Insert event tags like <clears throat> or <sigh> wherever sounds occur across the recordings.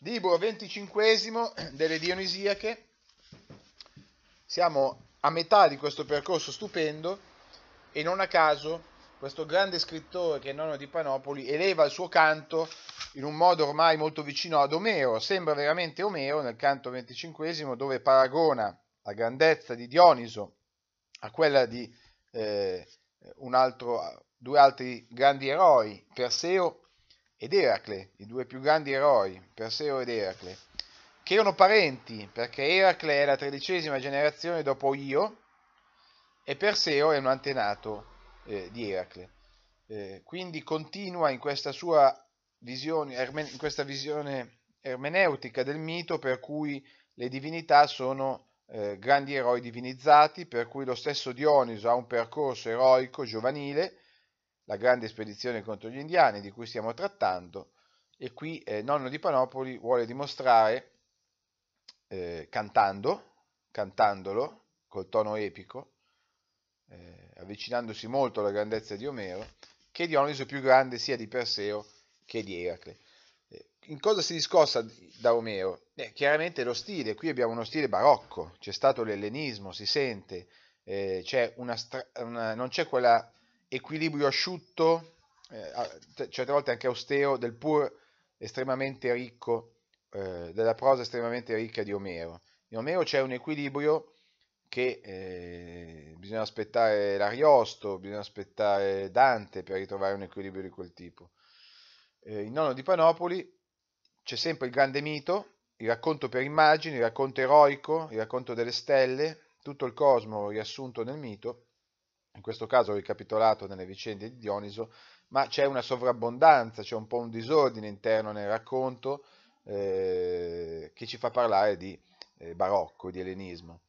Libro venticinquesimo eh, delle Dionisiache. Siamo a metà di questo percorso stupendo e non a caso questo grande scrittore che è nonno di Panopoli eleva il suo canto in un modo ormai molto vicino ad Omero, sembra veramente Omero nel canto venticinquesimo dove paragona la grandezza di Dioniso a quella di eh, altro, due altri grandi eroi, Perseo ed Eracle, i due più grandi eroi, Perseo ed Eracle, che erano parenti, perché Eracle è la tredicesima generazione dopo Io, e Perseo è un antenato eh, di Eracle. Eh, quindi continua in questa sua visione, in questa visione ermeneutica del mito, per cui le divinità sono eh, grandi eroi divinizzati, per cui lo stesso Dioniso ha un percorso eroico giovanile, la grande spedizione contro gli indiani di cui stiamo trattando, e qui eh, nonno di Panopoli vuole dimostrare, eh, cantando, cantandolo col tono epico, eh, avvicinandosi molto alla grandezza di Omero, che Dioniso è più grande sia di Perseo che di Eracle. Eh, in cosa si discossa da Omero? Eh, chiaramente lo stile, qui abbiamo uno stile barocco, c'è stato l'ellenismo, si sente, eh, c'è una, una, non c'è quella equilibrio asciutto, eh, certe volte anche austero, del pur estremamente ricco, eh, della prosa estremamente ricca di Omero. In Omero c'è un equilibrio che eh, bisogna aspettare l'Ariosto, bisogna aspettare Dante per ritrovare un equilibrio di quel tipo. Eh, in Nono di Panopoli c'è sempre il grande mito, il racconto per immagini, il racconto eroico, il racconto delle stelle, tutto il cosmo riassunto nel mito in questo caso ricapitolato nelle vicende di Dioniso, ma c'è una sovrabbondanza, c'è un po' un disordine interno nel racconto eh, che ci fa parlare di eh, barocco, di ellenismo,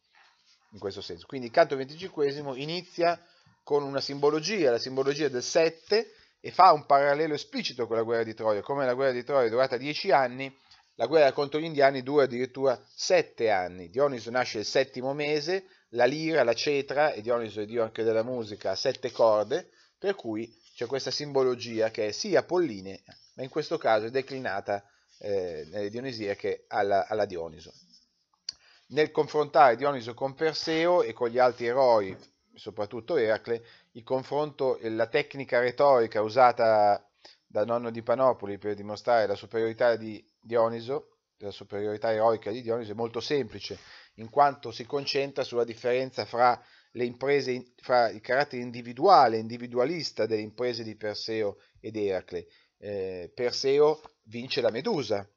in questo senso. Quindi il canto 25 inizia con una simbologia, la simbologia del 7, e fa un parallelo esplicito con la guerra di Troia. Come la guerra di Troia è durata 10 anni, la guerra contro gli indiani dura addirittura 7 anni. Dioniso nasce il settimo mese, la lira, la cetra e Dioniso è dio anche della musica, ha sette corde, per cui c'è questa simbologia che è sia polline, ma in questo caso è declinata eh, nelle Dionisiache alla, alla Dioniso. Nel confrontare Dioniso con Perseo e con gli altri eroi, soprattutto Eracle, il confronto, e la tecnica retorica usata da nonno di Panopoli per dimostrare la superiorità di Dioniso, la superiorità eroica di Dioniso, è molto semplice in quanto si concentra sulla differenza fra le imprese, fra il carattere individuale, individualista delle imprese di Perseo ed Eracle. Eh, Perseo vince la Medusa,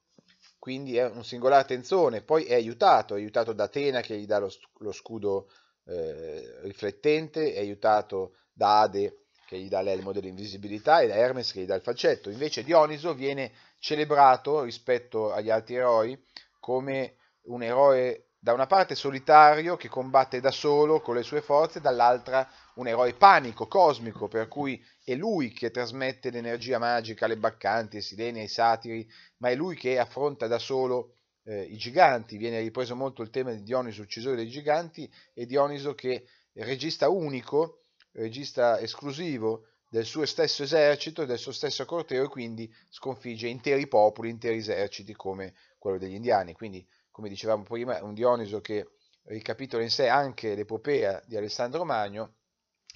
quindi è un singolare attenzione, poi è aiutato, è aiutato da Atena che gli dà lo, lo scudo eh, riflettente, è aiutato da Ade che gli dà l'elmo dell'invisibilità e da Hermes che gli dà il falcetto. Invece Dioniso viene celebrato rispetto agli altri eroi come un eroe da una parte solitario che combatte da solo con le sue forze, dall'altra un eroe panico, cosmico, per cui è lui che trasmette l'energia magica alle baccanti, ai sireni, ai satiri, ma è lui che affronta da solo eh, i giganti. Viene ripreso molto il tema di Dioniso, uccisore dei giganti, e Dioniso che regista unico, regista esclusivo del suo stesso esercito del suo stesso corteo e quindi sconfigge interi popoli, interi eserciti come quello degli indiani. Quindi come dicevamo prima, un Dioniso che ricapitola in sé anche l'epopea di Alessandro Magno,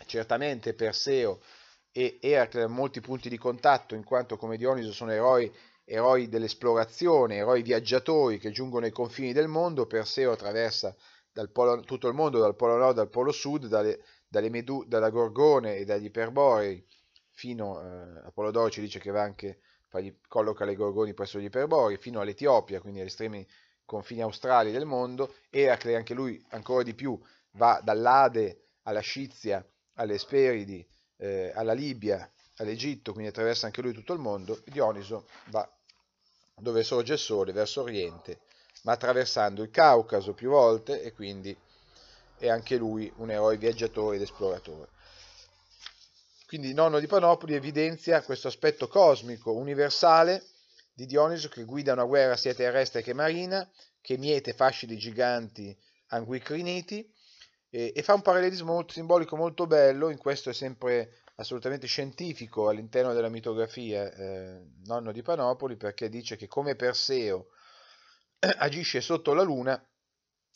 certamente Perseo e Eracle hanno molti punti di contatto in quanto come Dioniso sono eroi, eroi dell'esplorazione, eroi viaggiatori che giungono ai confini del mondo, Perseo attraversa polo, tutto il mondo dal polo nord al polo sud, dalle, dalle Medu, dalla Gorgone e dagli Iperborei fino eh, a Polodoro ci dice che va anche colloca le gorgoni presso gli Iperborei fino all'Etiopia, quindi agli estremi confini australi del mondo, Eracle anche lui ancora di più va dall'Ade alla Scizia, alle Esperidi, eh, alla Libia, all'Egitto, quindi attraversa anche lui tutto il mondo, Dioniso va dove sorge il sole, verso oriente, ma attraversando il Caucaso più volte e quindi è anche lui un eroe viaggiatore ed esploratore. Quindi il nonno di Panopoli evidenzia questo aspetto cosmico, universale, di Dioniso che guida una guerra sia terrestre che marina, che miete fasci di giganti anguicriniti e, e fa un parallelismo molto simbolico molto bello, in questo è sempre assolutamente scientifico all'interno della mitografia eh, nonno di Panopoli perché dice che come Perseo <clears throat> agisce sotto la luna,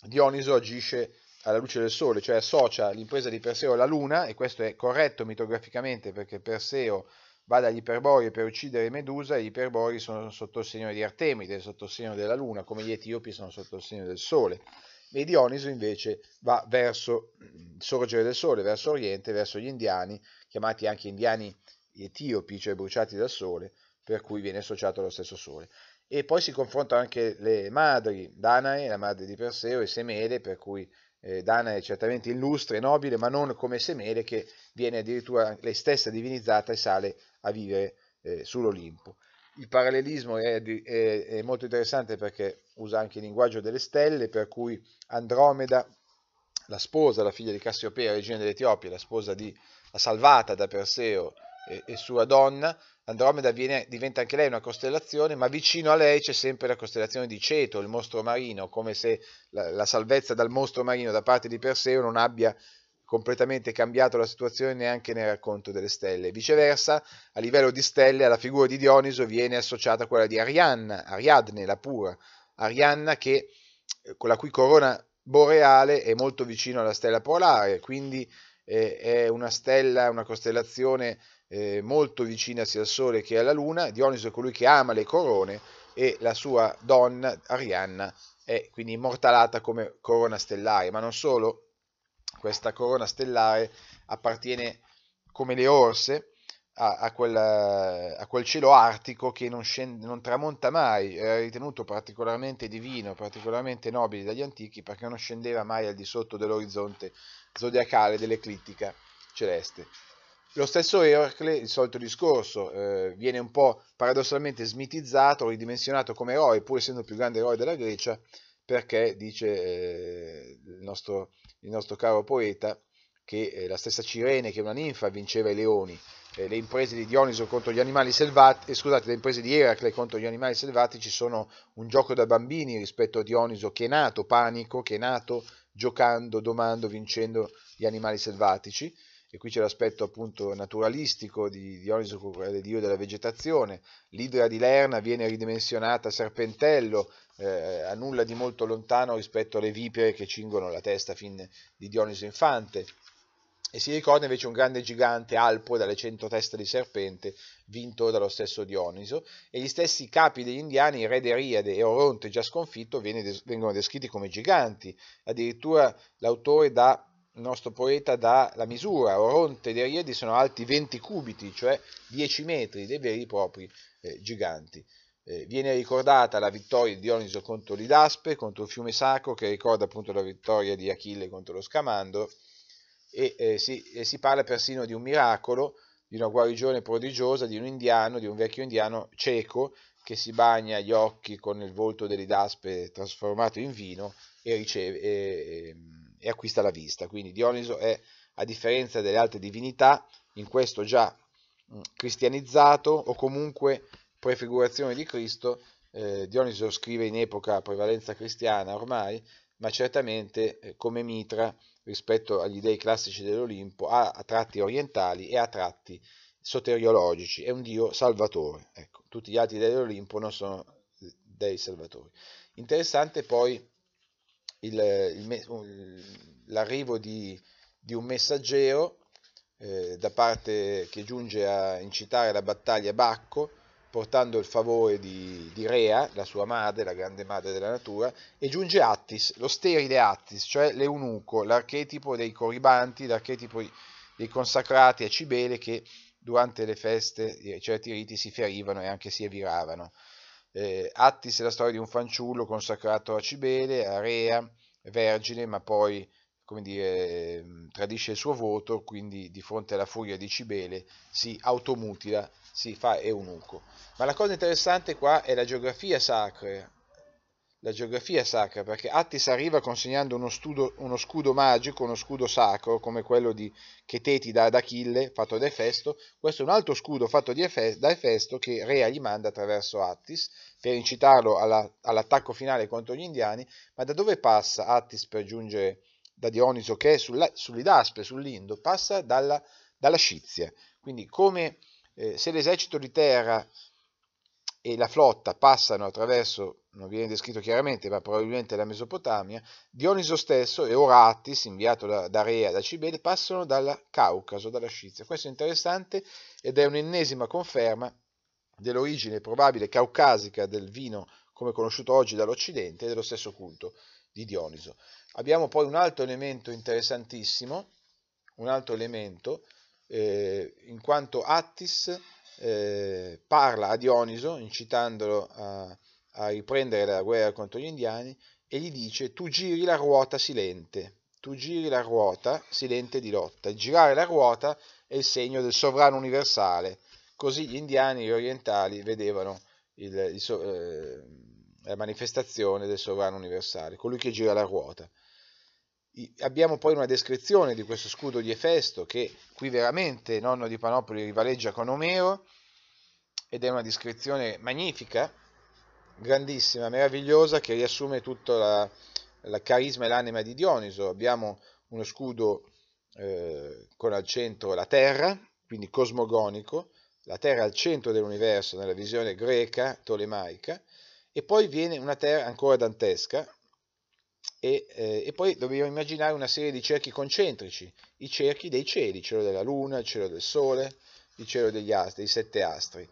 Dioniso agisce alla luce del sole, cioè associa l'impresa di Perseo alla luna e questo è corretto mitograficamente perché Perseo va dagli iperbori per uccidere Medusa e gli iperbori sono sotto il segno di Artemide, sotto il segno della Luna, come gli Etiopi sono sotto il segno del Sole. E Dioniso invece va verso il mm, sorgere del Sole, verso Oriente, verso gli indiani, chiamati anche indiani etiopi, cioè bruciati dal Sole, per cui viene associato allo stesso Sole. E poi si confrontano anche le madri, Danae, la madre di Perseo, e Semele, per cui eh, Dana è certamente illustre e nobile, ma non come Semele che viene addirittura lei stessa divinizzata e sale a vivere eh, sull'Olimpo. Il parallelismo è, è, è, molto interessante perché usa anche il linguaggio delle stelle, per cui Andromeda, la sposa, la figlia di Cassiopea, regina dell'Etiopia, la sposa di, la salvata da Perseo e, e sua donna, Andromeda viene, diventa anche lei una costellazione, ma vicino a lei c'è sempre la costellazione di Ceto, il mostro marino, come se la, la salvezza dal mostro marino da parte di Perseo non abbia completamente cambiato la situazione neanche nel racconto delle stelle. Viceversa, a livello di stelle, alla figura di Dioniso viene associata quella di Arianna, Ariadne, la pura, Arianna che, eh, con la cui corona boreale è molto vicino alla stella polare, quindi eh, è una stella, una costellazione eh, molto vicina sia al Sole che alla Luna, Dioniso è colui che ama le corone e la sua donna Arianna è quindi immortalata come corona stellare, ma non solo, questa corona stellare appartiene come le orse a, a, quel, a quel, cielo artico che non, scende, non tramonta mai, era ritenuto particolarmente divino, particolarmente nobile dagli antichi perché non scendeva mai al di sotto dell'orizzonte zodiacale dell'eclittica celeste. Lo stesso Eracle, il solito discorso, eh, viene un po' paradossalmente smitizzato, ridimensionato come eroe, pur essendo il più grande eroe della Grecia, perché dice eh, il, nostro, il, nostro, caro poeta che eh, la stessa Cirene, che è una ninfa, vinceva i leoni, eh, le imprese di Dioniso contro gli animali selvatici, eh, scusate, le imprese di Eracle contro gli animali selvatici sono un gioco da bambini rispetto a Dioniso che è nato panico, che è nato giocando, domando, vincendo gli animali selvatici e qui c'è l'aspetto appunto naturalistico di Dioniso il dio della vegetazione, l'idra di Lerna viene ridimensionata a serpentello, eh, a nulla di molto lontano rispetto alle vipere che cingono la testa di Dioniso Infante. E si ricorda invece un grande gigante alpo dalle cento teste di serpente, vinto dallo stesso Dioniso, e gli stessi capi degli indiani, re Deriade e Oronte già sconfitto, vengono descritti come giganti. Addirittura l'autore dà il nostro poeta dà la misura, Oronte e Eriedi sono alti 20 cubiti, cioè 10 metri, dei veri e propri eh, giganti. Eh, viene ricordata la vittoria di Dioniso contro l'Idaspe, contro il fiume Sacro, che ricorda appunto la vittoria di Achille contro lo Scamandro, e, eh, si, e si, parla persino di un miracolo, di una guarigione prodigiosa di un indiano, di un vecchio indiano cieco, che si bagna gli occhi con il volto dell'Idaspe trasformato in vino e riceve... E, ehm, e acquista la vista. Quindi Dioniso è, a differenza delle altre divinità, in questo già cristianizzato o comunque prefigurazione di Cristo. Eh, Dioniso scrive in epoca prevalenza cristiana ormai, ma certamente eh, come Mitra rispetto agli dei classici dell'Olimpo ha, ha tratti orientali e ha tratti soteriologici, è un dio salvatore. Ecco, tutti gli altri dei dell'Olimpo non sono eh, dei salvatori. Interessante poi l'arrivo di, di, un messaggero eh, da parte che giunge a incitare la battaglia Bacco portando il favore di, di, Rea, la sua madre, la grande madre della natura, e giunge Attis, lo sterile Attis, cioè l'eunuco, l'archetipo dei coribanti, l'archetipo dei consacrati a Cibele che durante le feste e eh, certi riti si ferivano e anche si eviravano eh, Attis è la storia di un fanciullo consacrato a Cibele, a Rea, vergine, ma poi come dire, ehm, tradisce il suo voto, quindi di fronte alla furia di Cibele si automutila, si fa eunuco. Ma la cosa interessante qua è la geografia sacra la geografia sacra, perché Attis arriva consegnando uno, studo, uno, scudo magico, uno scudo sacro, come quello di, che Teti dà ad Achille, fatto da Efesto, questo è un altro scudo fatto Efesto, da Efesto che Rea gli manda attraverso Attis, per incitarlo alla, all'attacco finale contro gli indiani, ma da dove passa Attis per giungere da Dioniso, che è sulla, sull'Idaspe, sull'Indo, passa dalla, dalla Scizia, quindi come eh, se l'esercito di terra e la flotta passano attraverso non viene descritto chiaramente, ma probabilmente la Mesopotamia, Dioniso stesso e Oratis, inviato da, da Rea da Cibele, passano dal Caucaso, dalla Scizia. Questo è interessante ed è un'ennesima conferma dell'origine probabile caucasica del vino come conosciuto oggi dall'Occidente e dello stesso culto di Dioniso. Abbiamo poi un altro elemento interessantissimo, un altro elemento, eh, in quanto Attis eh, parla a Dioniso, incitandolo a a riprendere la guerra contro gli indiani e gli dice tu giri la ruota silente, tu giri la ruota silente di lotta. girare la ruota è il segno del sovrano universale, così gli indiani gli orientali vedevano il, il, eh, la manifestazione del sovrano universale, colui che gira la ruota. I, abbiamo poi una descrizione di questo scudo di Efesto che qui veramente nonno di Panopoli rivaleggia con Omero ed è una descrizione magnifica grandissima, meravigliosa, che riassume tutto la, la carisma e l'anima di Dioniso. Abbiamo uno scudo eh, con al centro la Terra, quindi cosmogonico, la Terra al centro dell'universo nella visione greca tolemaica, e poi viene una Terra ancora dantesca, e, eh, e, poi dobbiamo immaginare una serie di cerchi concentrici, i cerchi dei cieli, il cielo della Luna, il cielo del Sole, il cielo degli astri, i sette astri.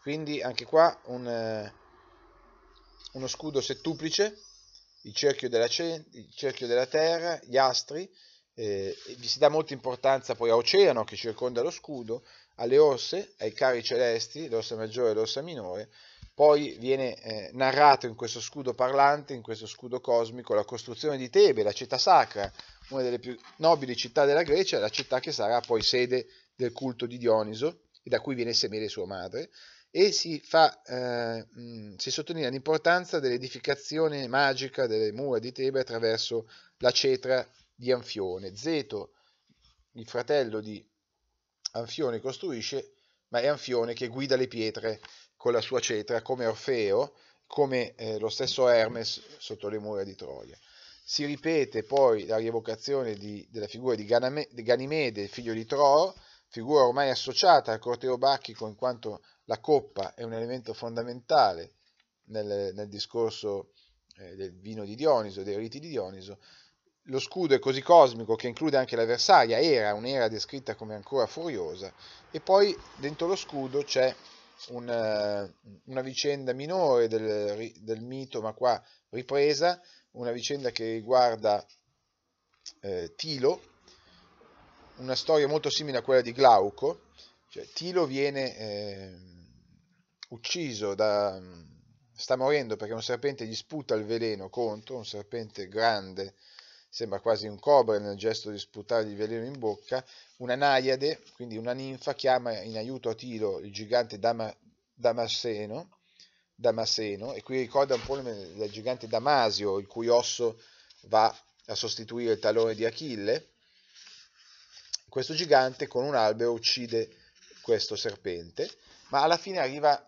Quindi anche qua un... Eh, uno scudo settuplice, il cerchio della, il cerchio della terra, gli astri, eh, vi si dà molta importanza poi a Oceano che circonda lo scudo, alle orse, ai cari celesti, l'orsa maggiore e l'orsa minore, poi viene eh, narrato in questo scudo parlante, in questo scudo cosmico, la costruzione di Tebe, la città sacra, una delle più nobili città della Grecia, la città che sarà poi sede del culto di Dioniso e da cui viene Semele sua madre, e si, fa, eh, mm, si sottolinea l'importanza dell'edificazione magica delle mura di Tebe attraverso la cetra di Anfione. Zeto, il fratello di Anfione, costruisce, ma è Anfione che guida le pietre con la sua cetra, come Orfeo, come eh, lo stesso Hermes sotto le mura di Troia. Si ripete poi la rievocazione di, della figura di, Ganame, di Ganimede, figlio di Troo, figura ormai associata al Corteo Bacchico in quanto la coppa è un elemento fondamentale nel, nel discorso eh, del vino di Dioniso, dei riti di Dioniso, lo scudo è così cosmico che include anche l'avversaria, era un'era descritta come ancora furiosa, e poi dentro lo scudo c'è una, eh, una vicenda minore del, del, mito, ma qua ripresa, una vicenda che riguarda eh, Tilo, una storia molto simile a quella di Glauco, cioè Tilo viene... Eh, ucciso da... Mm, sta morendo perché un serpente gli sputa il veleno contro, un serpente grande, sembra quasi un cobra nel gesto di sputargli il veleno in bocca, una naiade, quindi una ninfa, chiama in aiuto a Tiro il gigante Dama... Damaseno, Damaseno, e qui ricorda un po' il gigante Damasio, il cui osso va a sostituire il talone di Achille. Questo gigante con un albero uccide questo serpente, ma alla fine arriva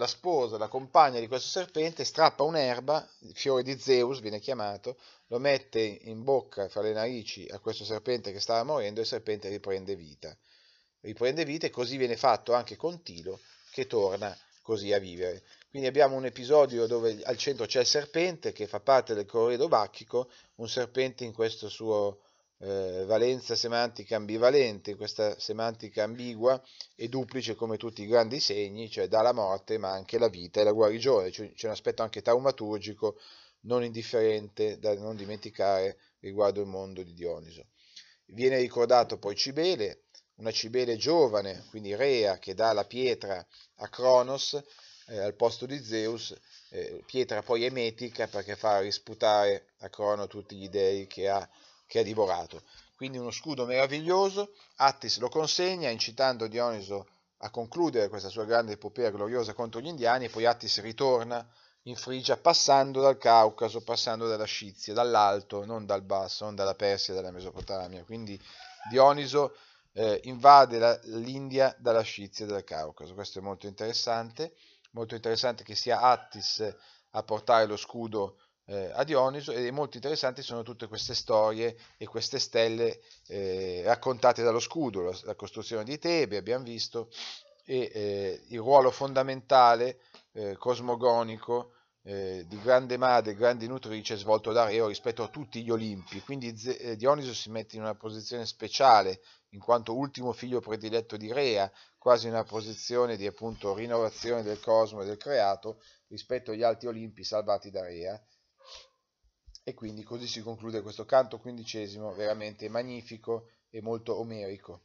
la sposa, la compagna di questo serpente, strappa un'erba, il fiore di Zeus viene chiamato, lo mette in bocca, fra le narici, a questo serpente che stava morendo e il serpente riprende vita. Riprende vita e così viene fatto anche con Tilo che torna così a vivere. Quindi abbiamo un episodio dove al centro c'è il serpente che fa parte del corredo bacchico, un serpente in questo suo eh, valenza semantica ambivalente, questa semantica ambigua e duplice come tutti i grandi segni, cioè dà la morte ma anche la vita e la guarigione, cioè, c'è un aspetto anche taumaturgico non indifferente da non dimenticare riguardo il mondo di Dioniso. Viene ricordato poi Cibele, una Cibele giovane, quindi Rea, che dà la pietra a Cronos eh, al posto di Zeus, eh, pietra poi emetica perché fa risputare a Crono tutti gli dei che ha che ha divorato. Quindi uno scudo meraviglioso, Attis lo consegna incitando Dioniso a concludere questa sua grande epopea gloriosa contro gli indiani e poi Attis ritorna in Frigia passando dal Caucaso, passando dalla Scizia, dall'alto, non dal basso, non dalla Persia, dalla Mesopotamia. Quindi Dioniso eh, invade la, l'India dalla Scizia e dal Caucaso. Questo è molto interessante, molto interessante che sia Attis a portare lo scudo eh, a Dioniso e molto interessanti sono tutte queste storie e queste stelle eh, raccontate dallo scudo, la, la, costruzione di Tebe abbiamo visto e eh, il ruolo fondamentale eh, cosmogonico eh, di grande madre, grande nutrice svolto da Reo rispetto a tutti gli Olimpi, quindi Z eh, Dioniso si mette in una posizione speciale in quanto ultimo figlio prediletto di Rea, quasi in una posizione di appunto rinnovazione del cosmo e del creato rispetto agli altri Olimpi salvati da Rea e quindi così si conclude questo canto quindicesimo, veramente magnifico e molto omerico.